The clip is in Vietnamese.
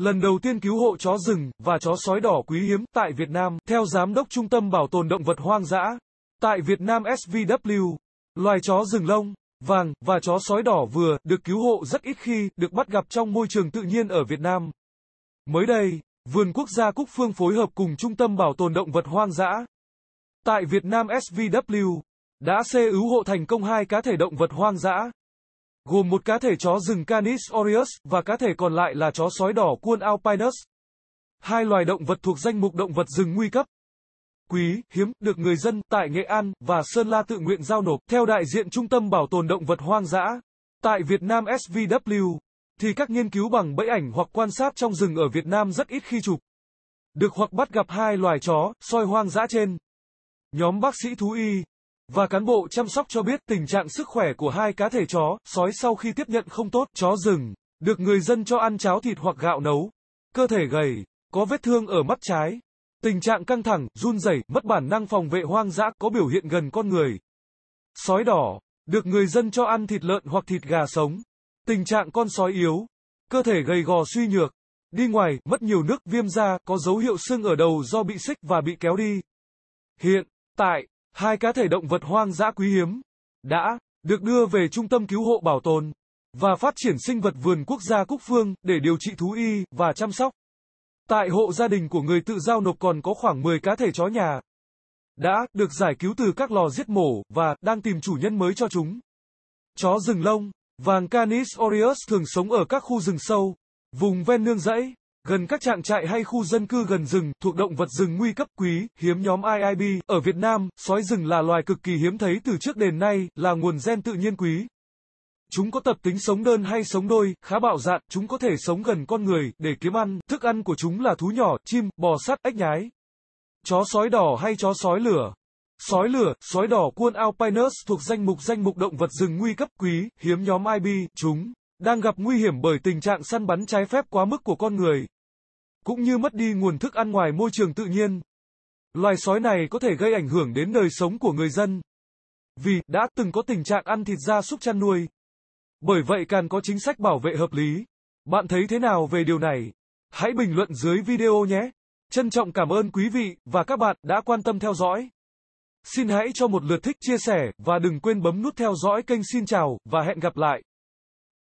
Lần đầu tiên cứu hộ chó rừng và chó sói đỏ quý hiếm tại Việt Nam, theo Giám đốc Trung tâm Bảo tồn Động vật Hoang dã, tại Việt Nam SVW, loài chó rừng lông, vàng, và chó sói đỏ vừa được cứu hộ rất ít khi được bắt gặp trong môi trường tự nhiên ở Việt Nam. Mới đây, Vườn Quốc gia Cúc Phương phối hợp cùng Trung tâm Bảo tồn Động vật Hoang dã tại Việt Nam SVW đã xê cứu hộ thành công hai cá thể động vật hoang dã gồm một cá thể chó rừng Canis aureus và cá thể còn lại là chó sói đỏ Cuon alpinus. Hai loài động vật thuộc danh mục động vật rừng nguy cấp. Quý, hiếm, được người dân tại Nghệ An và Sơn La tự nguyện giao nộp theo đại diện Trung tâm Bảo tồn Động vật Hoang dã. Tại Việt Nam SVW, thì các nghiên cứu bằng bẫy ảnh hoặc quan sát trong rừng ở Việt Nam rất ít khi chụp được hoặc bắt gặp hai loài chó soi hoang dã trên. Nhóm bác sĩ thú y và cán bộ chăm sóc cho biết tình trạng sức khỏe của hai cá thể chó, sói sau khi tiếp nhận không tốt, chó rừng, được người dân cho ăn cháo thịt hoặc gạo nấu, cơ thể gầy, có vết thương ở mắt trái, tình trạng căng thẳng, run rẩy, mất bản năng phòng vệ hoang dã có biểu hiện gần con người. Sói đỏ, được người dân cho ăn thịt lợn hoặc thịt gà sống, tình trạng con sói yếu, cơ thể gầy gò suy nhược, đi ngoài, mất nhiều nước, viêm da, có dấu hiệu sưng ở đầu do bị xích và bị kéo đi. Hiện tại Hai cá thể động vật hoang dã quý hiếm đã được đưa về Trung tâm Cứu hộ Bảo tồn và Phát triển Sinh vật Vườn Quốc gia Cúc Phương để điều trị thú y và chăm sóc. Tại hộ gia đình của người tự giao nộp còn có khoảng 10 cá thể chó nhà đã được giải cứu từ các lò giết mổ và đang tìm chủ nhân mới cho chúng. Chó rừng lông, vàng Canis aureus thường sống ở các khu rừng sâu, vùng ven nương rẫy, Gần các trạng trại hay khu dân cư gần rừng, thuộc động vật rừng nguy cấp quý, hiếm nhóm IIB, ở Việt Nam, sói rừng là loài cực kỳ hiếm thấy từ trước đến nay, là nguồn gen tự nhiên quý. Chúng có tập tính sống đơn hay sống đôi, khá bạo dạn, chúng có thể sống gần con người, để kiếm ăn, thức ăn của chúng là thú nhỏ, chim, bò sắt, ếch nhái. Chó sói đỏ hay chó sói lửa, Sói lửa, sói đỏ cuôn alpinus thuộc danh mục danh mục động vật rừng nguy cấp quý, hiếm nhóm IB, chúng đang gặp nguy hiểm bởi tình trạng săn bắn trái phép quá mức của con người, cũng như mất đi nguồn thức ăn ngoài môi trường tự nhiên. Loài sói này có thể gây ảnh hưởng đến đời sống của người dân. Vì đã từng có tình trạng ăn thịt gia súc chăn nuôi. Bởi vậy càng có chính sách bảo vệ hợp lý. Bạn thấy thế nào về điều này? Hãy bình luận dưới video nhé. Trân trọng cảm ơn quý vị và các bạn đã quan tâm theo dõi. Xin hãy cho một lượt thích chia sẻ và đừng quên bấm nút theo dõi kênh xin chào và hẹn gặp lại.